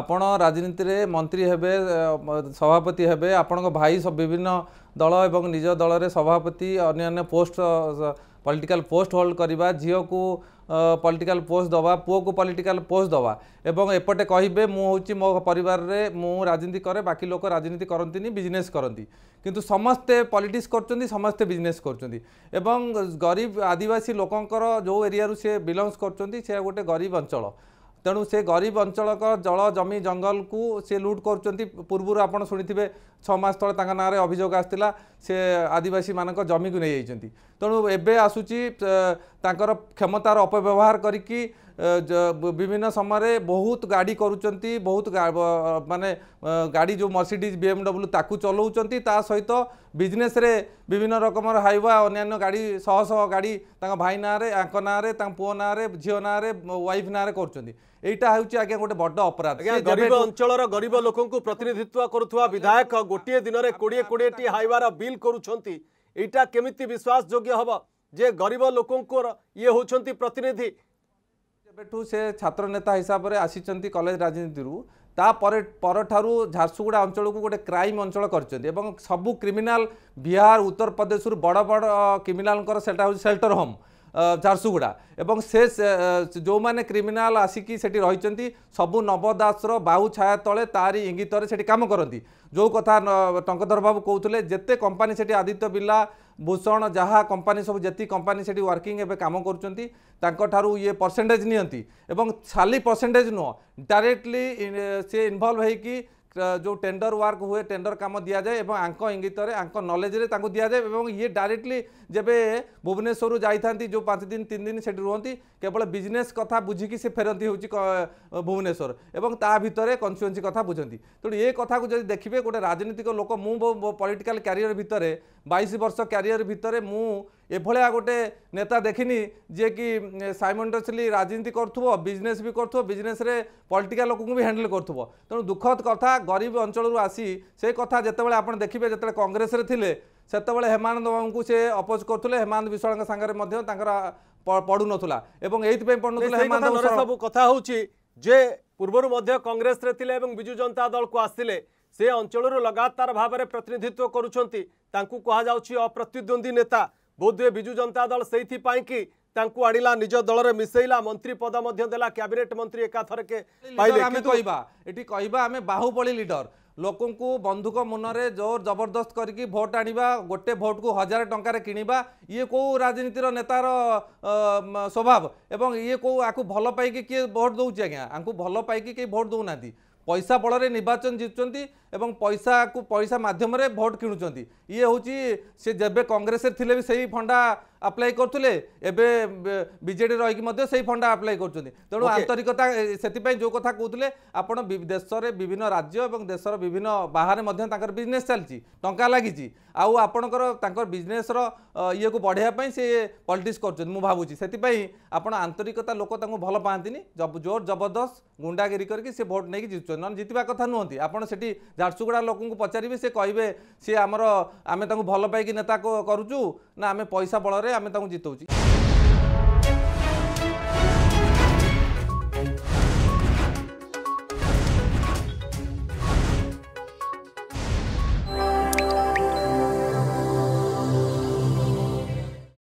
ଆପଣ ରାଜନୀତିରେ ମନ୍ତ୍ରୀ ହେବେ ସଭାପତି ହେବେ ଆପଣଙ୍କ ଭାଇ ବିଭିନ୍ନ ଦଳ ଏବଂ ନିଜ ଦଳରେ ସଭାପତି ଅନ୍ୟାନ୍ୟ ପୋଷ୍ଟ ପଲିଟିକାଲ ପୋଷ୍ଟ ହୋଲ୍ଡ କରିବା ଝିଅକୁ ପଲିଟିକାଲ ପୋଷ୍ଟ ଦେବା ପୁଅକୁ ପଲିଟିକାଲ ପୋଷ୍ଟ ଦେବା ଏବଂ ଏପଟେ କହିବେ ମୁଁ ହେଉଛି ମୋ ପରିବାରରେ ମୁଁ ରାଜନୀତି କରେ ବାକି ଲୋକ ରାଜନୀତି କରନ୍ତିନି ବିଜନେସ୍ କରନ୍ତି କିନ୍ତୁ ସମସ୍ତେ ପଲିଟିକ୍ସ କରୁଛନ୍ତି ସମସ୍ତେ ବିଜନେସ୍ କରୁଛନ୍ତି ଏବଂ ଗରିବ ଆଦିବାସୀ ଲୋକଙ୍କର ଯେଉଁ ଏରିଆରୁ ସିଏ ବିଲଙ୍ଗସ୍ କରୁଛନ୍ତି ସେ ଗୋଟେ ଗରିବ ଅଞ୍ଚଳ ତେଣୁ ସେ ଗରିବ ଅଞ୍ଚଳଙ୍କ ଜଳ ଜମି ଜଙ୍ଗଲକୁ ସେ ଲୁଟ୍ କରୁଛନ୍ତି ପୂର୍ବରୁ ଆପଣ ଶୁଣିଥିବେ ଛଅ ମାସ ତଳେ ତାଙ୍କ ନାଁରେ ଅଭିଯୋଗ ଆସିଥିଲା ସେ ଆଦିବାସୀମାନଙ୍କ ଜମିକୁ ନେଇଯାଇଛନ୍ତି ତେଣୁ ଏବେ ଆସୁଛି ତାଙ୍କର କ୍ଷମତାର ଅପବ୍ୟବହାର କରିକି ବିଭିନ୍ନ ସମୟରେ ବହୁତ ଗାଡ଼ି କରୁଛନ୍ତି ବହୁତ ମାନେ ଗାଡ଼ି ଯେଉଁ ମର୍ସିଡ଼ିଜ୍ ବି ଏମ୍ଡବ୍ଲୁ ତାକୁ ଚଲାଉଛନ୍ତି ତା ସହିତ ବିଜନେସ୍ରେ ବିଭିନ୍ନ ରକମର ହାଇବା ଅନ୍ୟାନ୍ୟ ଗାଡ଼ି ଶହ ଶହ ଗାଡ଼ି ତାଙ୍କ ଭାଇ ନାଁରେ ୟାଙ୍କ ନାଁରେ ତାଙ୍କ ପୁଅ ନାଁରେ ଝିଅ ନାଁରେ ୱାଇଫ୍ ନାଁରେ କରୁଛନ୍ତି ଏଇଟା ହେଉଛି ଆଜ୍ଞା ଗୋଟେ ବଡ଼ ଅପରାଧ ଗରିବ ଅଞ୍ଚଳର ଗରିବ ଲୋକଙ୍କୁ ପ୍ରତିନିଧିତ୍ୱ କରୁଥିବା ବିଧାୟକ ଗୋଟିଏ ଦିନରେ କୋଡ଼ିଏ କୋଡ଼ିଏଟି ହାଇବାର ବିଲ୍ କରୁଛନ୍ତି ଏଇଟା କେମିତି ବିଶ୍ୱାସ ଯୋଗ୍ୟ ହେବ ଯେ ଗରିବ ଲୋକଙ୍କର ଇଏ ହେଉଛନ୍ତି ପ୍ରତିନିଧି ସେବେଠୁ ସେ ଛାତ୍ର ନେତା ହିସାବରେ ଆସିଛନ୍ତି କଲେଜ ରାଜନୀତିରୁ ତାପରେ ପରଠାରୁ ଝାରସୁଗୁଡ଼ା ଅଞ୍ଚଳକୁ ଗୋଟେ କ୍ରାଇମ୍ ଅଞ୍ଚଳ କରିଛନ୍ତି ଏବଂ ସବୁ କ୍ରିମିନାଲ୍ ବିହାର ଉତ୍ତରପ୍ରଦେଶରୁ ବଡ଼ ବଡ଼ କ୍ରିମିନାଲ୍ଙ୍କର ସେଇଟା ହେଉଛି ସେଲ୍ଟର ହୋମ୍ ଝାରସୁଗୁଡ଼ା ଏବଂ ସେ ଯେଉଁମାନେ କ୍ରିମିନାଲ ଆସିକି ସେଠି ରହିଛନ୍ତି ସବୁ ନବ ଦାସର ବାହୁ ଛାୟା ତଳେ ତାରି ଇଙ୍ଗିତରେ ସେଠି କାମ କରନ୍ତି ଯେଉଁ କଥା ଟଙ୍କଧର ବାବୁ କହୁଥିଲେ ଯେତେ କମ୍ପାନୀ ସେଠି ଆଦିତ୍ୟ ବିର୍ଲା ଭୂଷଣ ଯାହା କମ୍ପାନୀ ସବୁ ଯେତିକି କମ୍ପାନୀ ସେଠି ୱାର୍କିଂ ଏବେ କାମ କରୁଛନ୍ତି ତାଙ୍କଠାରୁ ଇଏ ପରସେଣ୍ଟେଜ୍ ନିଅନ୍ତି ଏବଂ ଖାଲି ପରସେଣ୍ଟେଜ୍ ନୁହଁ ଡାଇରେକ୍ଟଲି ସେ ଇନଭଲ୍ଭ ହେଇକି जो टेंडर वर्क हुए टेंडर काम दि जाए और आंक इंगित नलेज दि जाए ये डायरेक्टली जब भुवनेश्वर जाती जो पांच दिन तीन दिन से रुहति केवल बिजनेस कथा बुझिकी से फेरती हूँ भुवनेश्वर और ता भितर कन्स्टिट्युएन्सी कथ बुझती तेणु ये कथा को देखिए गोटे राजनीतिक लोक मु पलिटिकाल क्यारियर भितर বাইশ বর্ষ ক্যারিয়র ভিতরে মু এভাবে গোটে নেতা দেখিনি যে কি সাইমন্টসলি রাজনীতি করুব বিজনেস বি করুব বিজনেসরে পলিটিকা লোক হ্যান্ডেল করুব তেমন দুঃখদ কথা গরিব অঞ্চল আসি সেই কথা যেতবে আপনার দেখবে যেত কংগ্রেসরে লে সেতবে হেমানন্দ বাবু সে অপোজ করুলে হেমান্ত বিশ্বাল সাংরে তাঁর পড়ুনলা এবং এইপাই পড়ুনলা হেমান্ত সব কথা হচ্ছে যে পূর্বর মধ্য কংগ্রেসরে লে এবং বিজু জনতা দলকু আসলে ସେ ଅଞ୍ଚଳରୁ ଲଗାତାର ଭାବରେ ପ୍ରତିନିଧିତ୍ୱ କରୁଛନ୍ତି ତାଙ୍କୁ କୁହାଯାଉଛି ଅପ୍ରତିଦ୍ୱନ୍ଦ୍ୱୀ ନେତା ବୋଧହୁଏ ବିଜୁ ଜନତା ଦଳ ସେଇଥିପାଇଁ କି ତାଙ୍କୁ ଆଣିଲା ନିଜ ଦଳରେ ମିଶେଇଲା ମନ୍ତ୍ରୀ ପଦ ମଧ୍ୟ ଦେଲା କ୍ୟାବିନେଟ୍ ମନ୍ତ୍ରୀ ଏକାଥରକେ ପାଇଲେ ଆମେ କହିବା ଏଠି କହିବା ଆମେ ବାହୁବଳୀ ଲିଡର ଲୋକଙ୍କୁ ବନ୍ଧୁକ ମୁନରେ ଜୋର ଜବରଦସ୍ତ କରିକି ଭୋଟ୍ ଆଣିବା ଗୋଟେ ଭୋଟ୍କୁ ହଜାର ଟଙ୍କାରେ କିଣିବା ଇଏ କେଉଁ ରାଜନୀତିର ନେତାର ସ୍ୱଭାବ ଏବଂ ଇଏ କେଉଁ ଆକୁ ଭଲ ପାଇକି କିଏ ଭୋଟ୍ ଦେଉଛି ଆଜ୍ଞା ଆଙ୍କୁ ଭଲ ପାଇକି କେହି ଭୋଟ୍ ଦେଉନାହାନ୍ତି ପଇସା ବଳରେ ନିର୍ବାଚନ ଜିତୁଛନ୍ତି ଏବଂ ପଇସାକୁ ପଇସା ମାଧ୍ୟମରେ ଭୋଟ କିଣୁଛନ୍ତି ଇଏ ହେଉଛି ସେ ଯେବେ କଂଗ୍ରେସରେ ଥିଲେ ବି ସେଇ ଫଣ୍ଡା আপ্লাই করুলে এবে বিজেডি রহিকি মধ্যে সেই ফন্ডা আপ্লাই করছেন তেমন আন্তরিকতা সেপাই যে কথা কৌলে আপনার দেশের বিভিন্ন রাজ্য এবং দেশের বিভিন্ন বাহারে মধ্যে তাঁর বিজনেস চালছি টঙ্কা লাগিছি আউ আপনার তাঁর বিজনেসর ইয়ে বড়াইয়া সে পলিটিক্স করছেন মু ভাবুছি সেপাই আপনার আন্তরিকতা লোক তাঁর ভাল পাঁতি জোর জবরদস্ত গুন্ডাগিরি করি সে ভোট নিয়ে জিতুছেন নন জিতবা কথা নুহতি আপনার সেটি ঝারসুগুড়া লোক পচারে সে কে সি আমার আমি তাঁর ভাল পাইকি নেতা করুছু না আমি পয়সা বলরে आम जितौ